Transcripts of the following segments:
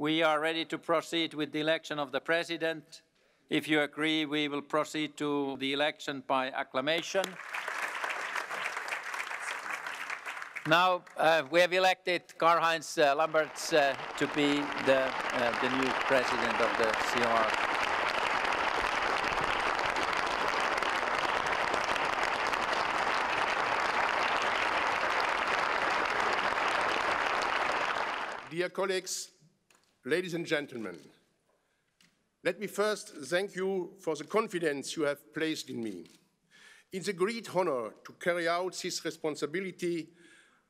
We are ready to proceed with the election of the president. If you agree, we will proceed to the election by acclamation. Now, uh, we have elected Karl-Heinz uh, Lamberts uh, to be the, uh, the new president of the CR. Dear colleagues, Ladies and gentlemen, let me first thank you for the confidence you have placed in me. It's a great honor to carry out this responsibility,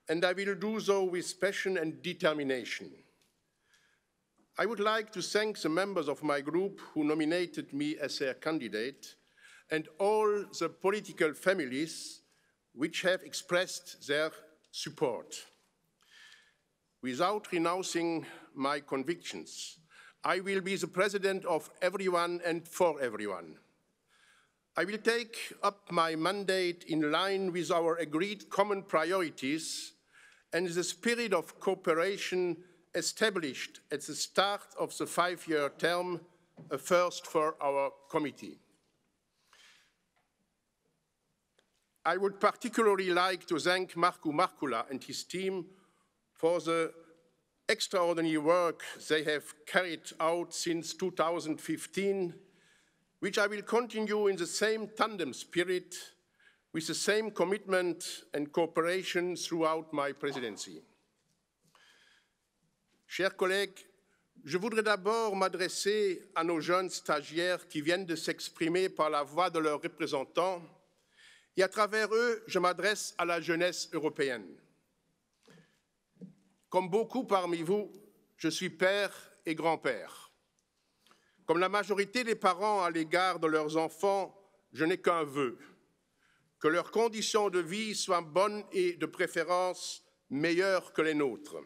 and I will do so with passion and determination. I would like to thank the members of my group who nominated me as their candidate and all the political families which have expressed their support. Without renouncing my convictions. I will be the president of everyone and for everyone. I will take up my mandate in line with our agreed common priorities and the spirit of cooperation established at the start of the five-year term, a first for our committee. I would particularly like to thank Marku Markula and his team for the extraordinary work they have carried out since 2015, which I will continue in the same tandem spirit with the same commitment and cooperation throughout my presidency. Chers collègues, je voudrais d'abord m'adresser à nos jeunes stagiaires qui viennent de s'exprimer par la voix de leurs représentants et à travers eux, je m'adresse à la jeunesse européenne. Comme beaucoup parmi vous, je suis père et grand-père. Comme la majorité des parents à l'égard de leurs enfants, je n'ai qu'un vœu, que leurs conditions de vie soient bonnes et de préférence meilleures que les nôtres.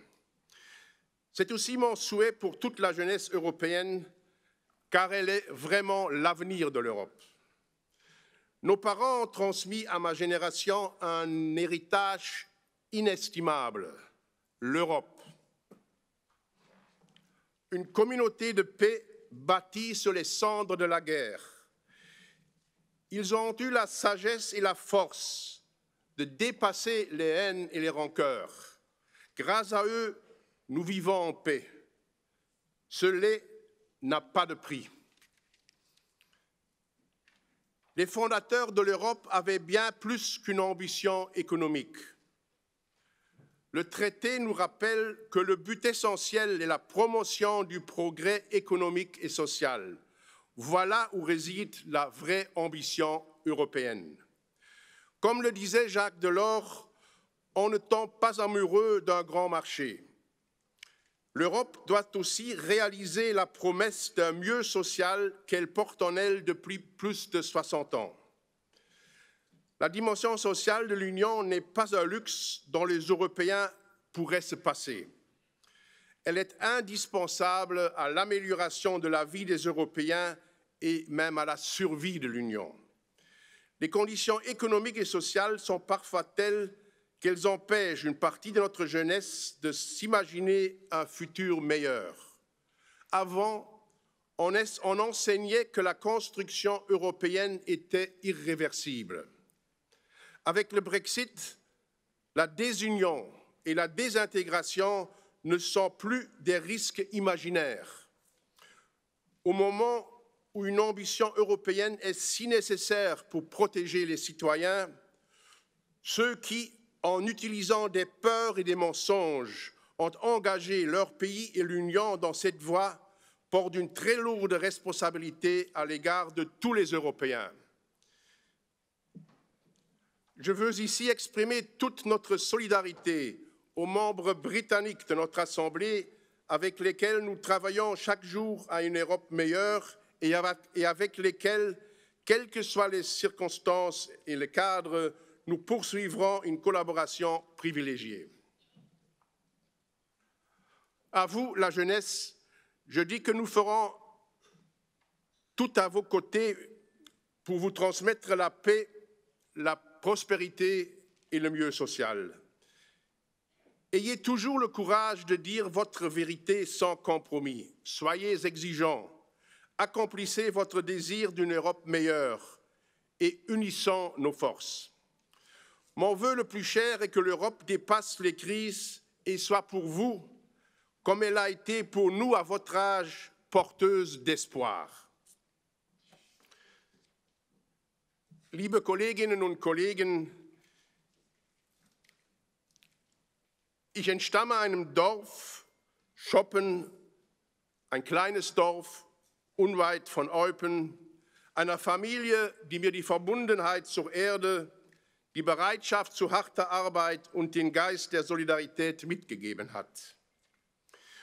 C'est aussi mon souhait pour toute la jeunesse européenne, car elle est vraiment l'avenir de l'Europe. Nos parents ont transmis à ma génération un héritage inestimable l'Europe. Une communauté de paix bâtie sur les cendres de la guerre. Ils ont eu la sagesse et la force de dépasser les haines et les rancœurs. Grâce à eux, nous vivons en paix. Ce lait n'a pas de prix. Les fondateurs de l'Europe avaient bien plus qu'une ambition économique le traité nous rappelle que le but essentiel est la promotion du progrès économique et social. Voilà où réside la vraie ambition européenne. Comme le disait Jacques Delors, on ne tombe pas amoureux d'un grand marché. L'Europe doit aussi réaliser la promesse d'un mieux social qu'elle porte en elle depuis plus de 60 ans. La dimension sociale de l'Union n'est pas un luxe dont les Européens pourraient se passer. Elle est indispensable à l'amélioration de la vie des Européens et même à la survie de l'Union. Les conditions économiques et sociales sont parfois telles qu'elles empêchent une partie de notre jeunesse de s'imaginer un futur meilleur. Avant, on, enseignait que la construction européenne était irréversible. Avec le Brexit, la désunion et la désintégration ne sont plus des risques imaginaires. Au moment où une ambition européenne est si nécessaire pour protéger les citoyens, ceux qui, en utilisant des peurs et des mensonges, ont engagé leur pays et l'Union dans cette voie portent une très lourde responsabilité à l'égard de tous les Européens je veux ici exprimer toute notre solidarité aux membres britanniques de notre Assemblée avec lesquels nous travaillons chaque jour à une Europe meilleure et avec lesquels, quelles que soient les circonstances et le cadres, nous poursuivrons une collaboration privilégiée. À vous, la jeunesse, je dis que nous ferons tout à vos côtés pour vous transmettre la paix prospérité et le mieux social. Ayez toujours le courage de dire votre vérité sans compromis. Soyez exigeants. Accomplissez votre désir d'une Europe meilleure et unissons nos forces. Mon vœu le plus cher est que l'Europe dépasse les crises et soit pour vous, comme elle a été pour nous à votre âge, porteuse d'espoir. Liebe Kolleginnen und Kollegen, ich entstamme einem Dorf, Schoppen, ein kleines Dorf, unweit von Eupen, einer Familie, die mir die Verbundenheit zur Erde, die Bereitschaft zu harter Arbeit und den Geist der Solidarität mitgegeben hat.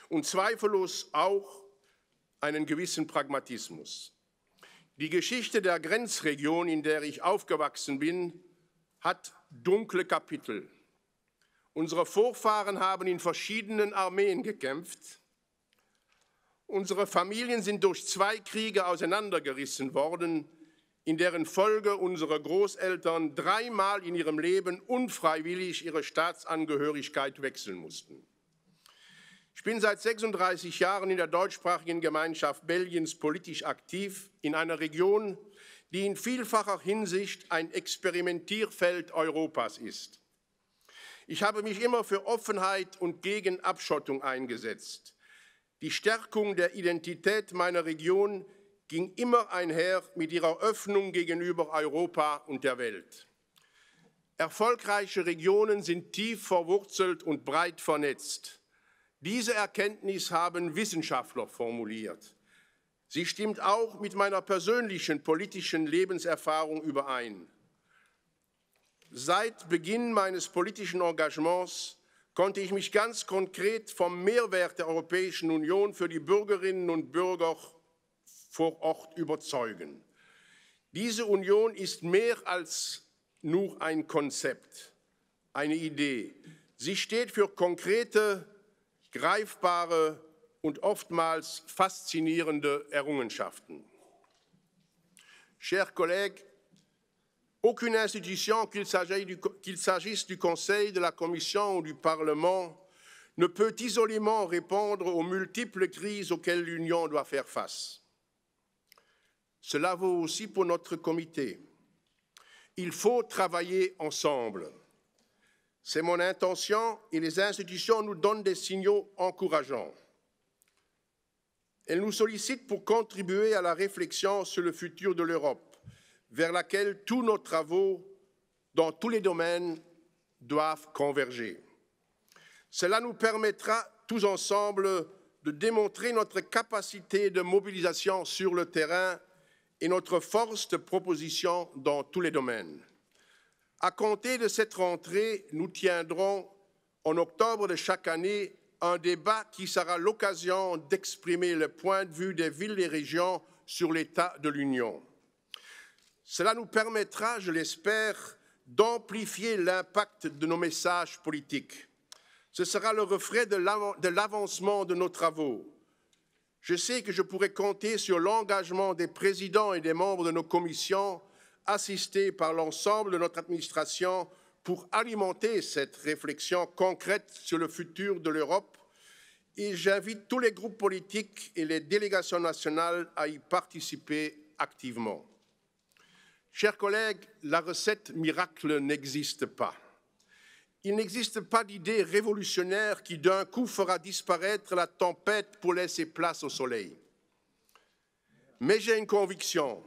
Und zweifellos auch einen gewissen Pragmatismus. Die Geschichte der Grenzregion, in der ich aufgewachsen bin, hat dunkle Kapitel. Unsere Vorfahren haben in verschiedenen Armeen gekämpft. Unsere Familien sind durch zwei Kriege auseinandergerissen worden, in deren Folge unsere Großeltern dreimal in ihrem Leben unfreiwillig ihre Staatsangehörigkeit wechseln mussten. Ich bin seit 36 Jahren in der deutschsprachigen Gemeinschaft Belgiens politisch aktiv, in einer Region, die in vielfacher Hinsicht ein Experimentierfeld Europas ist. Ich habe mich immer für Offenheit und gegen Abschottung eingesetzt. Die Stärkung der Identität meiner Region ging immer einher mit ihrer Öffnung gegenüber Europa und der Welt. Erfolgreiche Regionen sind tief verwurzelt und breit vernetzt. Diese Erkenntnis haben Wissenschaftler formuliert. Sie stimmt auch mit meiner persönlichen politischen Lebenserfahrung überein. Seit Beginn meines politischen Engagements konnte ich mich ganz konkret vom Mehrwert der Europäischen Union für die Bürgerinnen und Bürger vor Ort überzeugen. Diese Union ist mehr als nur ein Konzept, eine Idee. Sie steht für konkrete greifbare und oftmals faszinierende Errungenschaften. Chers collègues, aucune institution, qu'il s'agisse du, Conseil, de la Commission ou du Parlement, ne peut isolément répondre aux multiples crises auxquelles l'Union doit faire face. Cela vaut aussi pour notre comité. Il faut travailler ensemble c'est mon intention et les institutions nous donnent des signaux encourageants. Elles nous sollicitent pour contribuer à la réflexion sur le futur de l'Europe, vers laquelle tous nos travaux, dans tous les domaines, doivent converger. Cela nous permettra tous ensemble de démontrer notre capacité de mobilisation sur le terrain et notre force de proposition dans tous les domaines. À compter de cette rentrée, nous tiendrons en octobre de chaque année un débat qui sera l'occasion d'exprimer le point de vue des villes et régions sur l'état de l'Union. Cela nous permettra, je l'espère, d'amplifier l'impact de nos messages politiques. Ce sera le reflet de l'avancement de nos travaux. Je sais que je pourrai compter sur l'engagement des présidents et des membres de nos commissions Assisté par l'ensemble de notre administration pour alimenter cette réflexion concrète sur le futur de l'Europe et j'invite tous les groupes politiques et les délégations nationales à y participer activement. Chers collègues, la recette miracle n'existe pas. Il n'existe pas d'idée révolutionnaire qui d'un coup fera disparaître la tempête pour laisser place au soleil. Mais j'ai une conviction,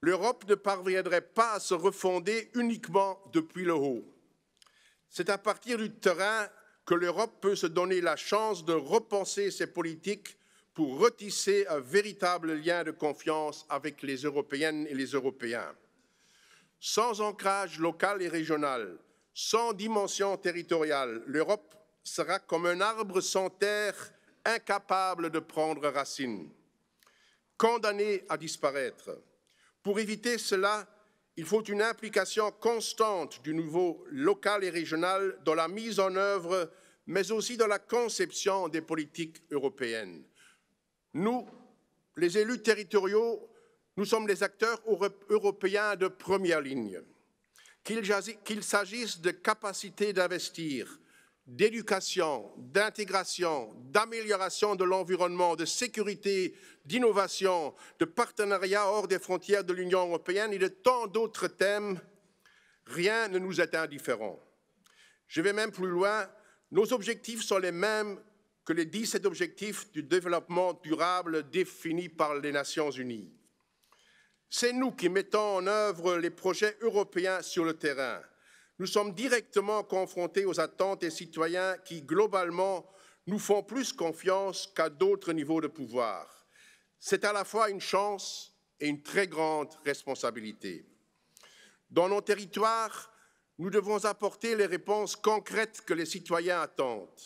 l'Europe ne parviendrait pas à se refonder uniquement depuis le haut. C'est à partir du terrain que l'Europe peut se donner la chance de repenser ses politiques pour retisser un véritable lien de confiance avec les Européennes et les Européens. Sans ancrage local et régional, sans dimension territoriale, l'Europe sera comme un arbre sans terre, incapable de prendre racine, condamné à disparaître. Pour éviter cela, il faut une implication constante du niveau local et régional dans la mise en œuvre, mais aussi dans la conception des politiques européennes. Nous, les élus territoriaux, nous sommes les acteurs européens de première ligne. Qu'il s'agisse de capacité d'investir, d'éducation, d'intégration, d'amélioration de l'environnement, de sécurité, d'innovation, de partenariat hors des frontières de l'Union européenne et de tant d'autres thèmes, rien ne nous est indifférent. Je vais même plus loin, nos objectifs sont les mêmes que les 17 objectifs du développement durable définis par les Nations Unies. C'est nous qui mettons en œuvre les projets européens sur le terrain nous sommes directement confrontés aux attentes des citoyens qui, globalement, nous font plus confiance qu'à d'autres niveaux de pouvoir. C'est à la fois une chance et une très grande responsabilité. Dans nos territoires, nous devons apporter les réponses concrètes que les citoyens attendent.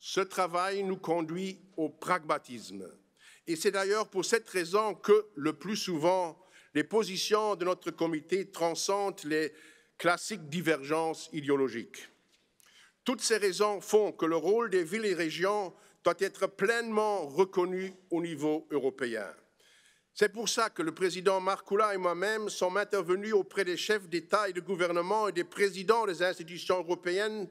Ce travail nous conduit au pragmatisme. Et c'est d'ailleurs pour cette raison que, le plus souvent, les positions de notre comité transcendent les classique divergence idéologique. Toutes ces raisons font que le rôle des villes et régions doit être pleinement reconnu au niveau européen. C'est pour ça que le président Marcoula et moi-même sommes intervenus auprès des chefs d'État et de gouvernement et des présidents des institutions européennes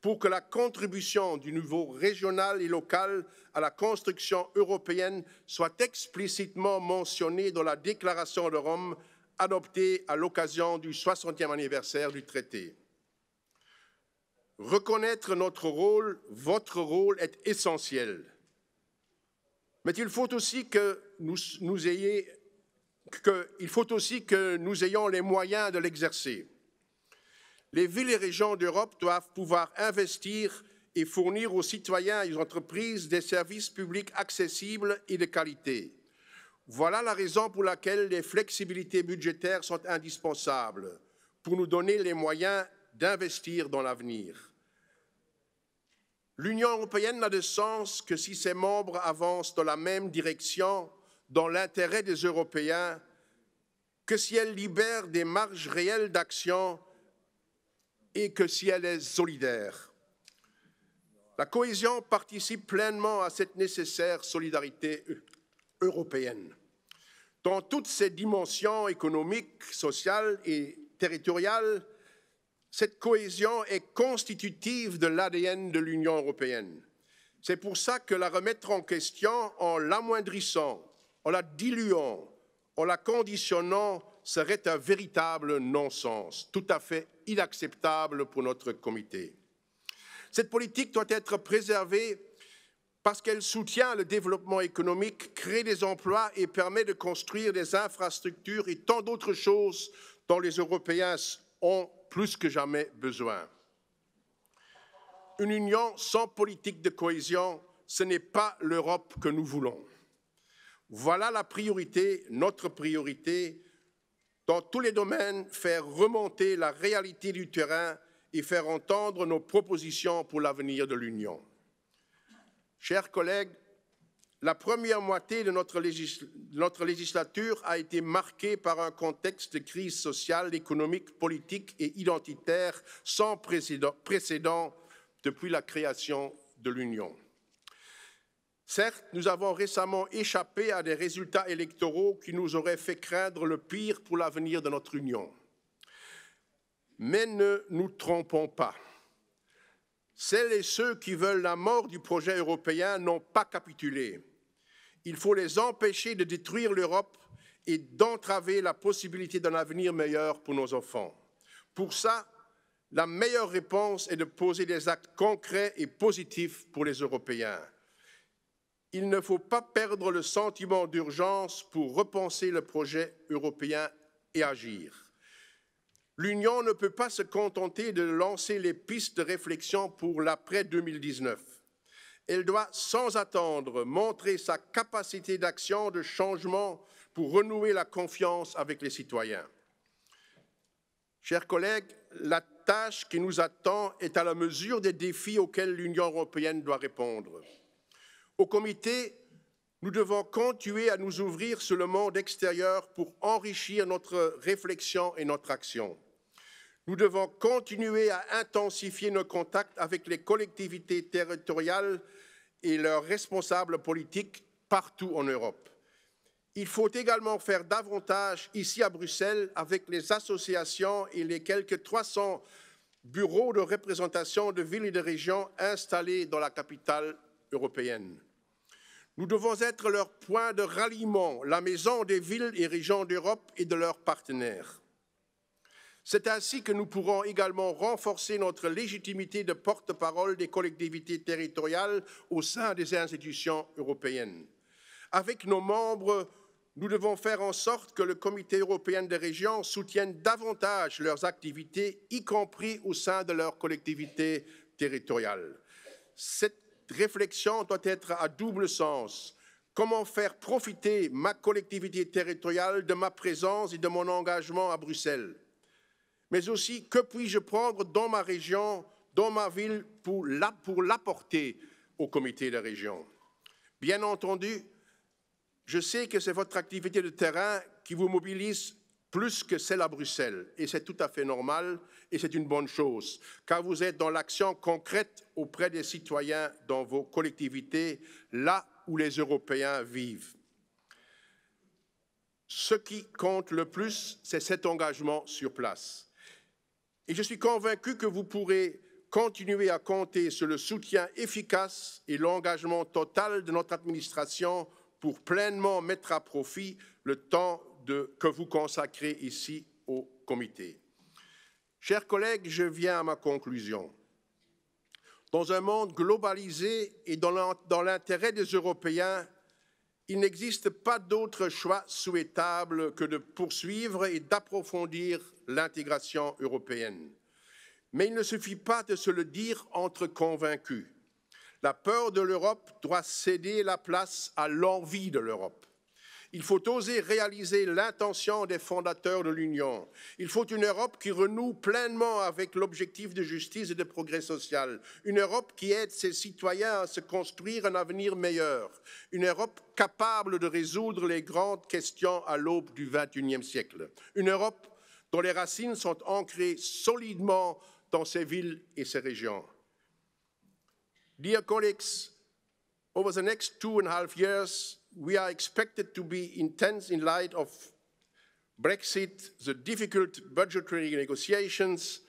pour que la contribution du niveau régional et local à la construction européenne soit explicitement mentionnée dans la Déclaration de Rome adoptée à l'occasion du 60e anniversaire du traité. Reconnaître notre rôle, votre rôle est essentiel. Mais il faut aussi que il faut aussi que nous ayons les moyens de l'exercer. Les villes et régions d'Europe doivent pouvoir investir et fournir aux citoyens et aux entreprises des services publics accessibles et de qualité. Voilà la raison pour laquelle les flexibilités budgétaires sont indispensables pour nous donner les moyens d'investir dans l'avenir. L'Union européenne n'a de sens que si ses membres avancent dans la même direction, dans l'intérêt des Européens, que si elle libère des marges réelles d'action et que si elle est solidaire. La cohésion participe pleinement à cette nécessaire solidarité européenne. Dans toutes ses dimensions économiques, sociales et territoriales, cette cohésion est constitutive de l'ADN de l'Union européenne. C'est pour ça que la remettre en question en l'amoindrissant, en la diluant, en la conditionnant serait un véritable non-sens, tout à fait inacceptable pour notre comité. Cette politique doit être préservée parce qu'elle soutient le développement économique, crée des emplois et permet de construire des infrastructures et tant d'autres choses dont les Européens ont plus que jamais besoin. Une union sans politique de cohésion, ce n'est pas l'Europe que nous voulons. Voilà la priorité, notre priorité, dans tous les domaines, faire remonter la réalité du terrain et faire entendre nos propositions pour l'avenir de l'Union. Chers collègues, la première moitié de notre, législature a été marquée par un contexte de crise sociale, économique, politique et identitaire sans précédent depuis la création de l'Union. Certes, nous avons récemment échappé à des résultats électoraux qui nous auraient fait craindre le pire pour l'avenir de notre Union. Mais ne nous trompons pas. Celles et ceux qui veulent la mort du projet européen n'ont pas capitulé. Il faut les empêcher de détruire l'Europe et d'entraver la possibilité d'un avenir meilleur pour nos enfants. Pour ça, la meilleure réponse est de poser des actes concrets et positifs pour les Européens. Il ne faut pas perdre le sentiment d'urgence pour repenser le projet européen et agir l'Union ne peut pas se contenter de lancer les pistes de réflexion pour l'après 2019. Elle doit sans attendre montrer sa capacité d'action, de changement pour renouer la confiance avec les citoyens. Chers collègues, la tâche qui nous attend est à la mesure des défis auxquels l'Union européenne doit répondre. Au comité, nous devons continuer à nous ouvrir sur le monde extérieur pour enrichir notre réflexion et notre action. Nous devons continuer à intensifier nos contacts avec les collectivités territoriales et leurs responsables politiques partout en Europe. Il faut également faire davantage ici à Bruxelles avec les associations et les quelques 300 bureaux de représentation de villes et de régions installés dans la capitale européenne. Nous devons être leur point de ralliement, la maison des villes et régions d'Europe et de leurs partenaires. C'est ainsi que nous pourrons également renforcer notre légitimité de porte-parole des collectivités territoriales au sein des institutions européennes. Avec nos membres, nous devons faire en sorte que le Comité européen des régions soutienne davantage leurs activités, y compris au sein de leurs collectivités territoriales. Cette réflexion doit être à double sens. Comment faire profiter ma collectivité territoriale de ma présence et de mon engagement à Bruxelles mais aussi que puis-je prendre dans ma région, dans ma ville, pour l'apporter au comité de région. Bien entendu, je sais que c'est votre activité de terrain qui vous mobilise plus que celle à Bruxelles, et c'est tout à fait normal, et c'est une bonne chose, car vous êtes dans l'action concrète auprès des citoyens dans vos collectivités, là où les Européens vivent. Ce qui compte le plus, c'est cet engagement sur place et je suis convaincu que vous pourrez continuer à compter sur le soutien efficace et l'engagement total de notre administration pour pleinement mettre à profit le temps que vous consacrez ici au comité. Chers collègues, je viens à ma conclusion. Dans un monde globalisé et dans l'intérêt des Européens, il n'existe pas d'autre choix souhaitable que de poursuivre et d'approfondir l'intégration européenne. Mais il ne suffit pas de se le dire entre convaincus. La peur de l'Europe doit céder la place à l'envie de l'Europe. Il faut oser réaliser l'intention des fondateurs de l'Union. Il faut une Europe qui renoue pleinement avec l'objectif de justice et de progrès social. Une Europe qui aide ses citoyens à se construire un avenir meilleur. Une Europe capable de résoudre les grandes questions à l'aube du XXIe siècle. Une Europe dont les racines sont ancrées solidement dans ses villes et ses régions. Dear colleagues, over the next two and a half years, we are expected to be intense in light of Brexit, the difficult budgetary negotiations,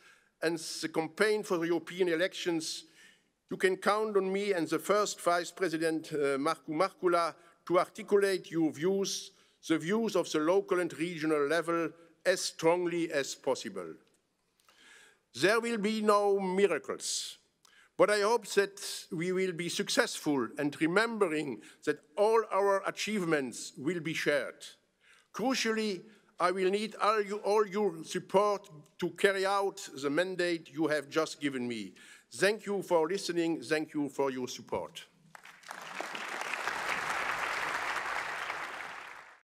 and the campaign for the European elections. You can count on me and the first Vice President, uh, Marku Markula, to articulate your views, the views of the local and regional level, as strongly as possible. There will be no miracles. But I hope that we will be successful and remembering that all our achievements will be shared. Crucially, I will need all, you, all your support to carry out the mandate you have just given me. Thank you for listening. Thank you for your support.